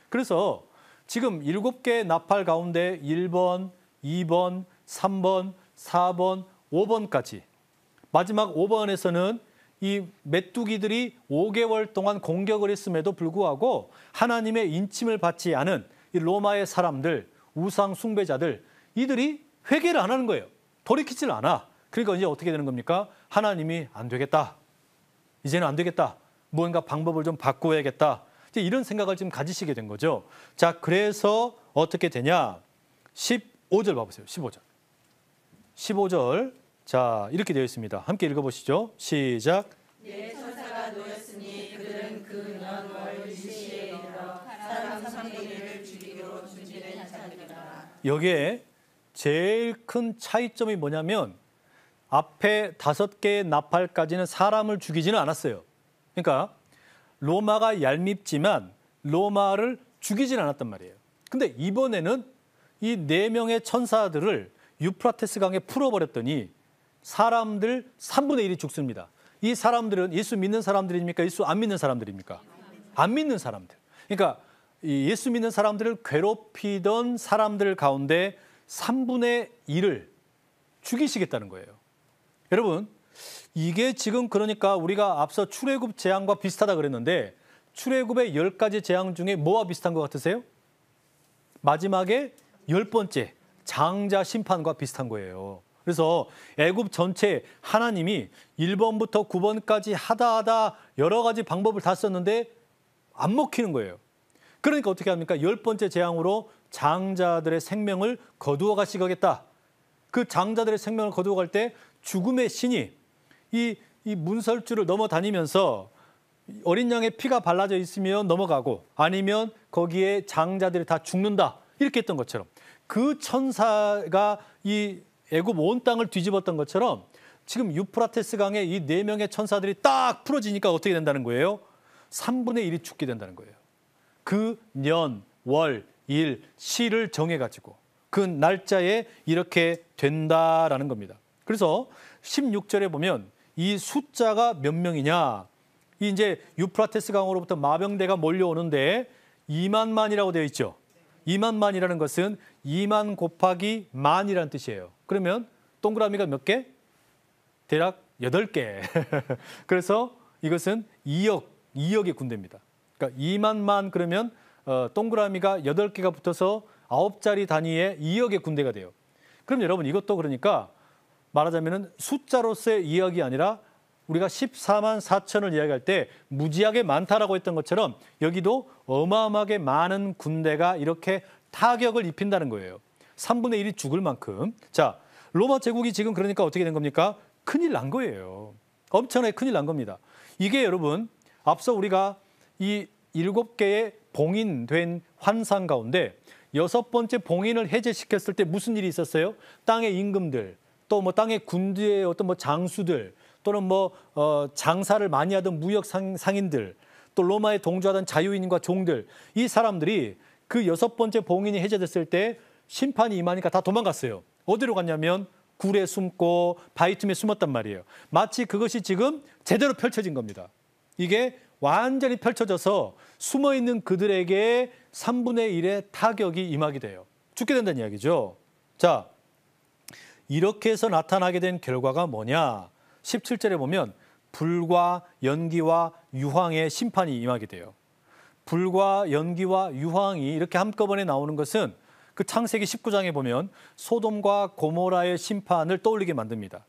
그래서 지금 일곱 개 나팔 가운데 1번, 2번, 3번, 4번, 5번까지 마지막 5번에서는 이 메뚜기들이 5개월 동안 공격을 했음에도 불구하고 하나님의 인침을 받지 않은 이 로마의 사람들, 우상 숭배자들 이들이 회개를 안 하는 거예요. 돌이키질 않아. 그러니까 이제 어떻게 되는 겁니까? 하나님이 안 되겠다. 이제는 안 되겠다. 무언가 방법을 좀 바꿔야겠다. 이제 이런 생각을 지금 가지시게 된 거죠. 자, 그래서 어떻게 되냐? 15절 봐보세요. 15절. 15절. 자, 이렇게 되어 있습니다. 함께 읽어보시죠. 시작. 네. 여기에 제일 큰 차이점이 뭐냐면 앞에 다섯 개의 나팔까지는 사람을 죽이지는 않았어요. 그러니까 로마가 얄밉지만 로마를 죽이지는 않았단 말이에요. 근데 이번에는 이 네 명의 천사들을 유프라테스 강에 풀어버렸더니 사람들 3분의 1이 죽습니다. 이 사람들은 예수 믿는 사람들입니까? 예수 안 믿는 사람들입니까? 안 믿는 사람들. 그러니까 예수 믿는 사람들을 괴롭히던 사람들 가운데 3분의 1을 죽이시겠다는 거예요. 여러분, 이게 지금 그러니까 우리가 앞서 출애굽 재앙과 비슷하다 그랬는데 출애굽의 10가지 재앙 중에 뭐와 비슷한 것 같으세요? 마지막에 열 번째 장자 심판과 비슷한 거예요. 그래서 애굽 전체 하나님이 1번부터 9번까지 하다 하다 여러 가지 방법을 다 썼는데 안 먹히는 거예요. 그러니까 어떻게 합니까? 열 번째 재앙으로 장자들의 생명을 거두어 가시겠다. 그 장자들의 생명을 거두어 갈 때 죽음의 신이 이, 이 문설주를 넘어다니면서 어린 양의 피가 발라져 있으면 넘어가고 아니면 거기에 장자들이 다 죽는다. 이렇게 했던 것처럼 그 천사가 이 애굽 온 땅을 뒤집었던 것처럼 지금 유프라테스 강에 이 네 명의 천사들이 딱 풀어지니까 어떻게 된다는 거예요? 3분의 1이 죽게 된다는 거예요. 그 년, 월, 일, 시를 정해가지고 그 날짜에 이렇게 된다라는 겁니다. 그래서 16절에 보면 이 숫자가 몇 명이냐. 이제 유프라테스 강으로부터 마병대가 몰려오는데 2만만이라고 되어 있죠. 2만만이라는 것은 2만 곱하기 만이라는 뜻이에요. 그러면 동그라미가 몇 개? 대략 8개. 그래서 이것은 2억, 2억의 군대입니다. 그러니까 2만만 그러면 어, 동그라미가 8개가 붙어서 9자리 단위의 2억의 군대가 돼요. 그럼 여러분 이것도 그러니까 말하자면 숫자로서의 이억이 아니라 우리가 14만 4천을 이야기할 때 무지하게 많다라고 했던 것처럼 여기도 어마어마하게 많은 군대가 이렇게 타격을 입힌다는 거예요. 3분의 1이 죽을 만큼. 자, 로마 제국이 지금 그러니까 어떻게 된 겁니까? 큰일 난 거예요. 엄청나게 큰일 난 겁니다. 이게 여러분 앞서 우리가 이 일곱 개의 봉인된 환상 가운데 여섯 번째 봉인을 해제시켰을 때 무슨 일이 있었어요? 땅의 임금들, 또 뭐 땅의 군대의 어떤 뭐 장수들, 또는 뭐 어, 장사를 많이 하던 무역 상, 인들또 로마에 동조하던 자유인과 종들, 이 사람들이 그 여섯 번째 봉인이 해제됐을 때 심판이 임하니까 다 도망갔어요. 어디로 갔냐면 굴에 숨고 바위 틈에 숨었단 말이에요. 마치 그것이 지금 제대로 펼쳐진 겁니다. 이게 완전히 펼쳐져서 숨어 있는 그들에게 3분의 1의 타격이 임하게 돼요. 죽게 된다는 이야기죠. 자, 이렇게 해서 나타나게 된 결과가 뭐냐? 17절에 보면 불과 연기와 유황의 심판이 임하게 돼요. 불과 연기와 유황이 이렇게 한꺼번에 나오는 것은 그 창세기 19장에 보면 소돔과 고모라의 심판을 떠올리게 만듭니다.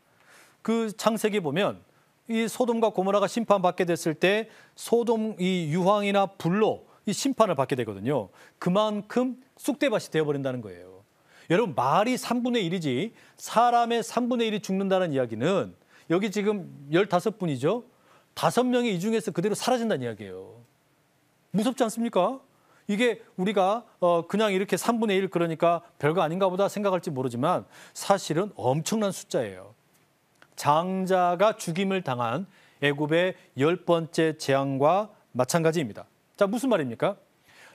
그 창세기 보면 이 소돔과 고모라가 심판받게 됐을 때 소돔 이 유황이나 불로 이 심판을 받게 되거든요. 그만큼 쑥대밭이 되어버린다는 거예요. 여러분 말이 3분의 1이지 사람의 3분의 1이 죽는다는 이야기는 여기 지금 15분이죠. 5명이 이 중에서 그대로 사라진다는 이야기예요. 무섭지 않습니까? 이게 우리가 어, 그냥 이렇게 3분의 1 그러니까 별거 아닌가 보다 생각할지 모르지만 사실은 엄청난 숫자예요. 장자가 죽임을 당한 애굽의 열 번째 재앙과 마찬가지입니다. 자, 무슨 말입니까?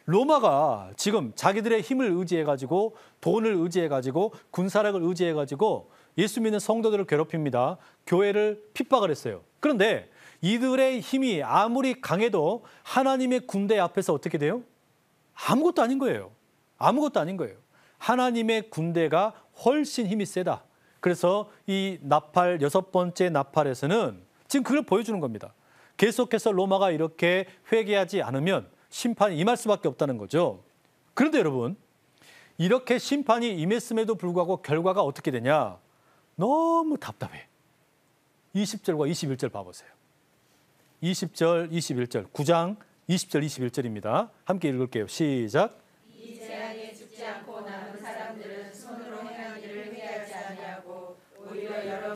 로마가 지금 자기들의 힘을 의지해가지고 돈을 의지해가지고 군사력을 의지해가지고 예수 믿는 성도들을 괴롭힙니다. 교회를 핍박을 했어요. 그런데 이들의 힘이 아무리 강해도 하나님의 군대 앞에서 어떻게 돼요? 아무것도 아닌 거예요. 아무것도 아닌 거예요. 하나님의 군대가 훨씬 힘이 세다. 그래서 이 나팔 여섯 번째 나팔에서는 지금 그걸 보여주는 겁니다. 계속해서 로마가 이렇게 회개하지 않으면 심판이 임할 수밖에 없다는 거죠. 그런데 여러분, 이렇게 심판이 임했음에도 불구하고 결과가 어떻게 되냐? 너무 답답해. 20절과 21절 봐보세요. 20절, 21절, 9장 20절, 21절입니다. 함께 읽을게요. 시작. 이 재앙에 죽지 않고 나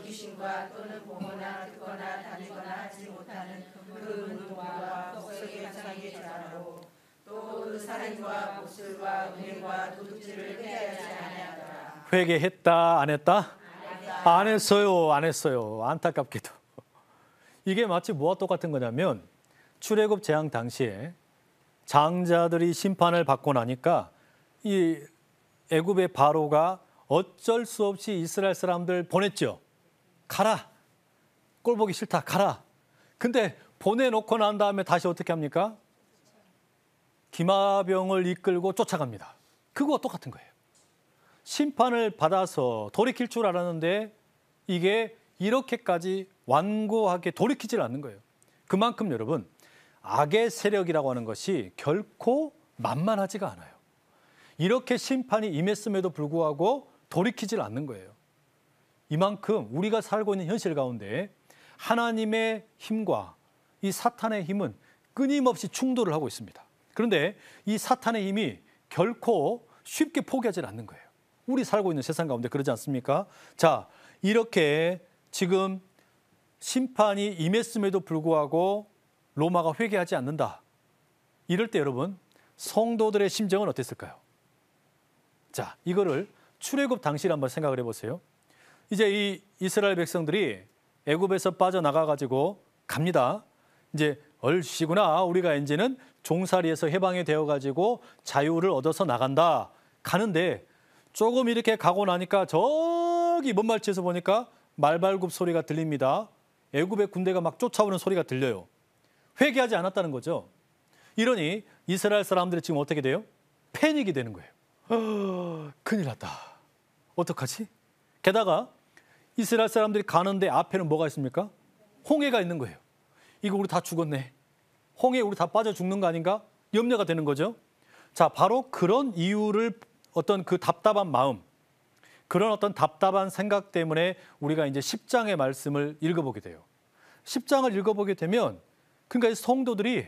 귀신과 또는 보거나 듣거나 다니거나 하지 못하는 그 운동과 덕석의 현상이 고또그 살인과 복술과 은행과 도둑질을 회하지 아니하더라. 회개했다 안 했다? 안 했어요, 안 했어요. 안타깝게도. 이게 마치 뭐와 똑같은 거냐면 출애굽 재앙 당시에 장자들이 심판을 받고 나니까 이 애굽의 바로가 어쩔 수 없이 이스라엘 사람들 보냈죠. 가라. 꼴 보기 싫다. 가라. 근데 보내놓고 난 다음에 다시 어떻게 합니까? 기마병을 이끌고 쫓아갑니다. 그거 와 똑같은 거예요. 심판을 받아서 돌이킬 줄 알았는데 이게 이렇게까지 완고하게 돌이키질 않는 거예요. 그만큼 여러분, 악의 세력이라고 하는 것이 결코 만만하지가 않아요. 이렇게 심판이 임했음에도 불구하고 돌이키질 않는 거예요. 이만큼 우리가 살고 있는 현실 가운데 하나님의 힘과 이 사탄의 힘은 끊임없이 충돌을 하고 있습니다. 그런데 이 사탄의 힘이 결코 쉽게 포기하지 않는 거예요. 우리 살고 있는 세상 가운데 그러지 않습니까? 자, 이렇게 지금 심판이 임했음에도 불구하고 로마가 회개하지 않는다. 이럴 때 여러분, 성도들의 심정은 어땠을까요? 자, 이거를 출애굽 당시를 한번 생각을 해보세요. 이제 이 이스라엘 백성들이 애굽에서 빠져나가 가지고 갑니다. 이제 얼씨구나 우리가 이제는 종살이에서 해방이 되어 가지고 자유를 얻어서 나간다. 가는데 조금 이렇게 가고 나니까 저기 먼발치에서 보니까 말발굽 소리가 들립니다. 애굽의 군대가 막 쫓아오는 소리가 들려요. 회개하지 않았다는 거죠. 이러니 이스라엘 사람들이 지금 어떻게 돼요? 패닉이 되는 거예요. 어, 큰일 났다. 어떡하지? 게다가 이스라엘 사람들이 가는데 앞에는 뭐가 있습니까? 홍해가 있는 거예요. 이거 우리 다 죽었네. 홍해 우리 다 빠져 죽는 거 아닌가? 염려가 되는 거죠. 자, 바로 그런 이유를 어떤 그 답답한 마음, 그런 어떤 답답한 생각 때문에 우리가 이제 10장의 말씀을 읽어보게 돼요. 10장을 읽어보게 되면 그러니까 성도들이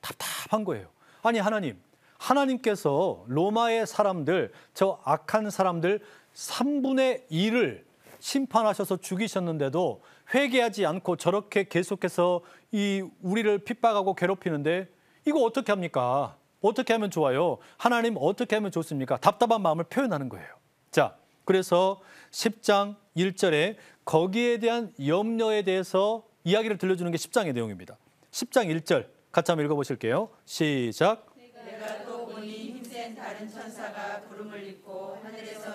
답답한 거예요. 아니, 하나님, 하나님께서 로마의 사람들, 저 악한 사람들 3분의 2를 심판하셔서 죽이셨는데도 회개하지 않고 저렇게 계속해서 이 우리를 핍박하고 괴롭히는데 이거 어떻게 합니까? 어떻게 하면 좋아요? 하나님 어떻게 하면 좋습니까? 답답한 마음을 표현하는 거예요. 자, 그래서 10장 1절에 거기에 대한 염려에 대해서 이야기를 들려주는 게 10장의 내용입니다. 10장 1절 같이 한번 읽어보실게요. 시작. 내가 또 보니 힘센 다른 천사가 구름을 입고 하늘에서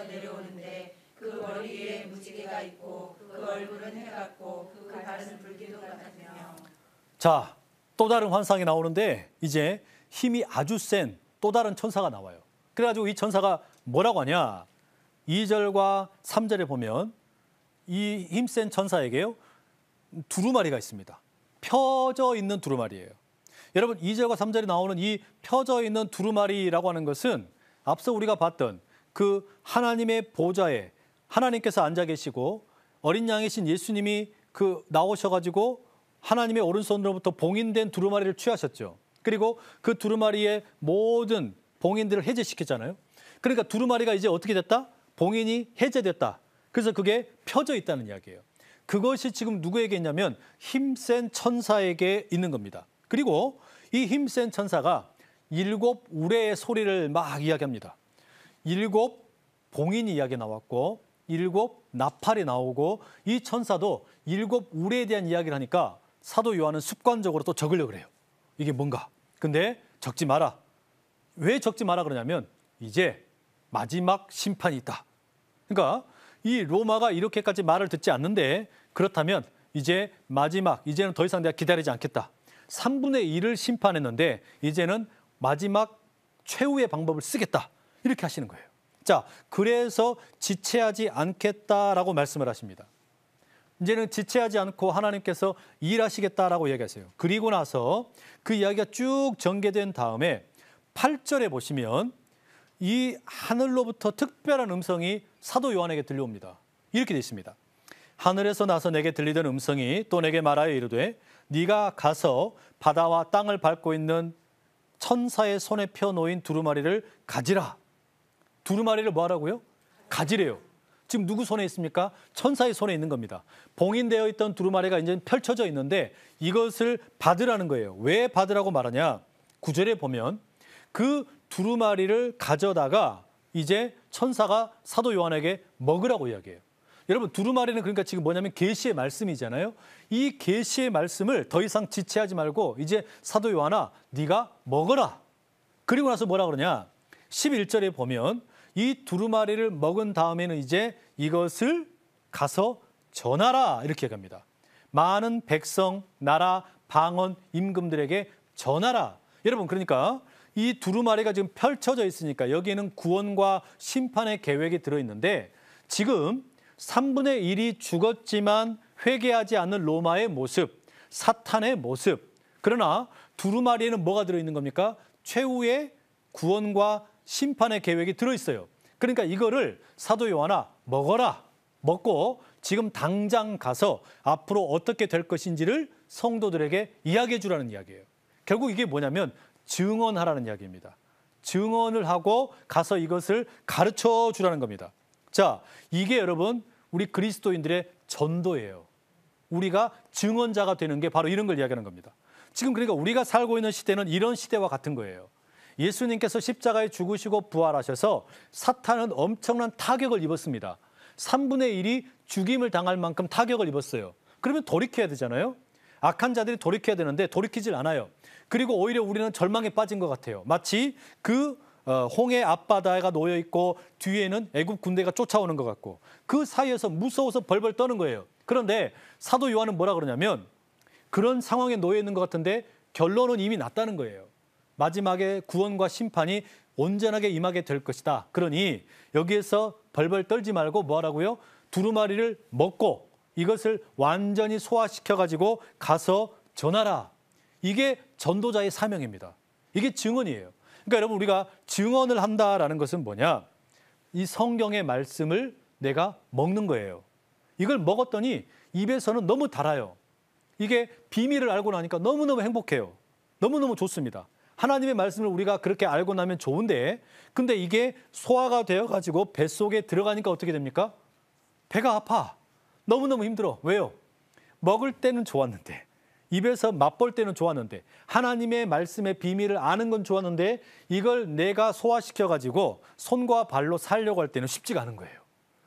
머리 위에 무지개가 있고 그 얼굴은 해같고 그 발은 불기둥 같으며 자, 또 다른 환상이 나오는데 이제 힘이 아주 센 또 다른 천사가 나와요. 그래가지고 이 천사가 뭐라고 하냐. 2절과 3절에 보면 이 힘센 천사에게요. 두루마리가 있습니다. 펴져 있는 두루마리예요. 여러분 2절과 3절에 나오는 이 펴져 있는 두루마리라고 하는 것은 앞서 우리가 봤던 그 하나님의 보좌에 하나님께서 앉아 계시고 어린 양이신 예수님이 그 나오셔가지고 하나님의 오른손으로부터 봉인된 두루마리를 취하셨죠. 그리고 그 두루마리의 모든 봉인들을 해제시켰잖아요. 그러니까 두루마리가 이제 어떻게 됐다? 봉인이 해제됐다. 그래서 그게 펴져 있다는 이야기예요. 그것이 지금 누구에게 있냐면 힘센 천사에게 있는 겁니다. 그리고 이 힘센 천사가 일곱 우레의 소리를 막 이야기합니다. 일곱 봉인이 이야기 나왔고 일곱 나팔이 나오고 이 천사도 일곱 우레에 대한 이야기를 하니까 사도 요한은 습관적으로 또 적으려고 그래요. 이게 뭔가. 근데 적지 마라. 왜 적지 마라 그러냐면 이제 마지막 심판이 있다. 그러니까 이 로마가 이렇게까지 말을 듣지 않는데 그렇다면 이제 마지막, 이제는 더 이상 내가 기다리지 않겠다. 3분의 1을 심판했는데 이제는 마지막 최후의 방법을 쓰겠다. 이렇게 하시는 거예요. 자, 그래서 지체하지 않겠다라고 말씀을 하십니다. 이제는 지체하지 않고 하나님께서 일하시겠다라고 얘기하세요. 그리고 나서 그 이야기가 쭉 전개된 다음에 8절에 보시면 이 하늘로부터 특별한 음성이 사도 요한에게 들려옵니다. 이렇게 되어 있습니다. 하늘에서 나서 내게 들리던 음성이 또 내게 말하여 이르되 네가 가서 바다와 땅을 밟고 있는 천사의 손에 펴 놓인 두루마리를 가지라. 두루마리를 뭐하라고요? 가지래요. 지금 누구 손에 있습니까? 천사의 손에 있는 겁니다. 봉인되어 있던 두루마리가 이제 펼쳐져 있는데 이것을 받으라는 거예요. 왜 받으라고 말하냐? 구절에 보면 그 두루마리를 가져다가 이제 천사가 사도 요한에게 먹으라고 이야기해요. 여러분 두루마리는 그러니까 지금 뭐냐면 계시의 말씀이잖아요. 이 계시의 말씀을 더 이상 지체하지 말고 이제 사도 요한아 네가 먹어라. 그리고 나서 뭐라 그러냐? 11절에 보면 이 두루마리를 먹은 다음에는 이제 이것을 가서 전하라 이렇게 얘기니다 많은 백성, 나라, 방언, 임금들에게 전하라. 여러분 그러니까 이 두루마리가 지금 펼쳐져 있으니까 여기에는 구원과 심판의 계획이 들어있는데 지금 3분의 1이 죽었지만 회개하지 않는 로마의 모습, 사탄의 모습. 그러나 두루마리에는 뭐가 들어있는 겁니까? 최후의 구원과 심판의 계획이 들어있어요. 그러니까 이거를 사도 요한아 먹어라. 먹고 지금 당장 가서 앞으로 어떻게 될 것인지를 성도들에게 이야기해 주라는 이야기예요. 결국 이게 뭐냐면 증언하라는 이야기입니다. 증언을 하고 가서 이것을 가르쳐 주라는 겁니다. 자, 이게 여러분 우리 그리스도인들의 전도예요. 우리가 증언자가 되는 게 바로 이런 걸 이야기하는 겁니다. 지금 그러니까 우리가 살고 있는 시대는 이런 시대와 같은 거예요. 예수님께서 십자가에 죽으시고 부활하셔서 사탄은 엄청난 타격을 입었습니다. 3분의 1이 죽임을 당할 만큼 타격을 입었어요. 그러면 돌이켜야 되잖아요. 악한 자들이 돌이켜야 되는데 돌이키질 않아요. 그리고 오히려 우리는 절망에 빠진 것 같아요. 마치 그 어, 홍해 앞바다가 놓여 있고 뒤에는 애굽 군대가 쫓아오는 것 같고 그 사이에서 무서워서 벌벌 떠는 거예요. 그런데 사도 요한은 뭐라 그러냐면 그런 상황에 놓여 있는 것 같은데 결론은 이미 났다는 거예요. 마지막에 구원과 심판이 온전하게 임하게 될 것이다. 그러니 여기에서 벌벌 떨지 말고 뭐하라고요? 두루마리를 먹고 이것을 완전히 소화시켜 가지고 가서 전하라. 이게 전도자의 사명입니다. 이게 증언이에요. 그러니까 여러분 우리가 증언을 한다라는 것은 뭐냐? 이 성경의 말씀을 내가 먹는 거예요. 이걸 먹었더니 입에서는 너무 달아요. 이게 비밀을 알고 나니까 너무너무 행복해요. 너무너무 좋습니다. 하나님의 말씀을 우리가 그렇게 알고 나면 좋은데 근데 이게 소화가 되어 가지고 뱃속에 들어가니까 어떻게 됩니까? 배가 아파. 너무너무 힘들어. 왜요? 먹을 때는 좋았는데 입에서 맛볼 때는 좋았는데 하나님의 말씀의 비밀을 아는 건 좋았는데 이걸 내가 소화시켜 가지고 손과 발로 살려고 할 때는 쉽지가 않은 거예요.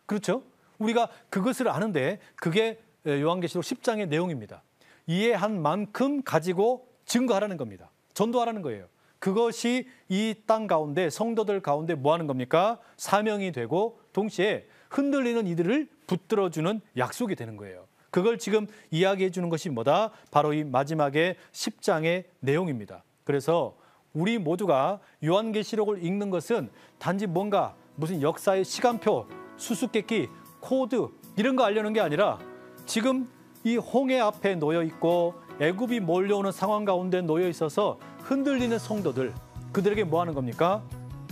그렇죠? 우리가 그것을 아는데 그게 예, 요한계시록 10장의 내용입니다. 이해한 만큼 가지고 증거하라는 겁니다. 전도하라는 거예요. 그것이 이 땅 가운데 성도들 가운데 뭐 하는 겁니까? 사명이 되고 동시에 흔들리는 이들을 붙들어 주는 약속이 되는 거예요. 그걸 지금 이야기해 주는 것이 뭐다? 바로 이 마지막에 10장의 내용입니다. 그래서 우리 모두가 요한계시록을 읽는 것은 단지 뭔가 무슨 역사의 시간표, 수수께끼, 코드 이런 거 알려는 게 아니라 지금 이 홍해 앞에 놓여 있고 애굽이 몰려오는 상황 가운데 놓여 있어서 흔들리는 성도들 그들에게 뭐 하는 겁니까?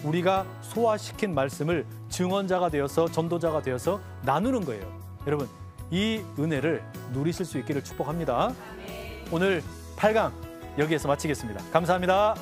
우리가 소화시킨 말씀을 증언자가 되어서 전도자가 되어서 나누는 거예요. 여러분 이 은혜를 누리실 수 있기를 축복합니다. 오늘 8강 여기에서 마치겠습니다. 감사합니다.